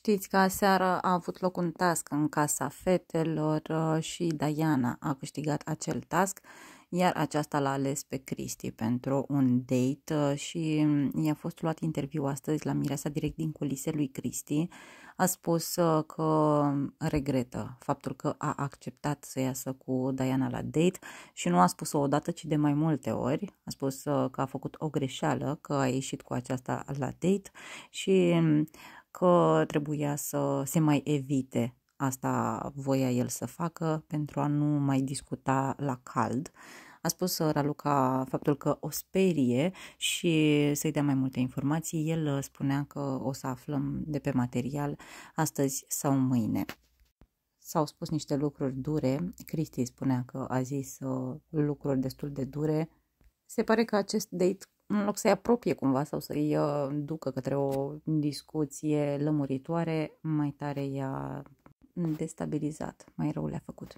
Știți că aseară a avut loc un task în casa fetelor uh, și Diana a câștigat acel task, iar aceasta l-a ales pe Cristi pentru un date uh, și mm, i-a fost luat interviu astăzi la Mireasa direct din culise lui Cristi. A spus uh, că regretă faptul că a acceptat să iasă cu Diana la date și nu a spus-o odată, ci de mai multe ori. A spus că a făcut o greșeală, că a ieșit cu aceasta la date și mm, că trebuia să se mai evite asta voia el să facă pentru a nu mai discuta la cald. A spus uh, Raluca faptul că o sperie și să-i dea mai multe informații. El uh, spunea că o să aflăm de pe material astăzi sau mâine. S-au spus niște lucruri dure. Cristi spunea că a zis uh, lucruri destul de dure. Se pare că acest date în loc să-i apropie cumva sau să-i uh, ducă către o discuție lămuritoare, mai tare i-a destabilizat, mai rău le-a făcut.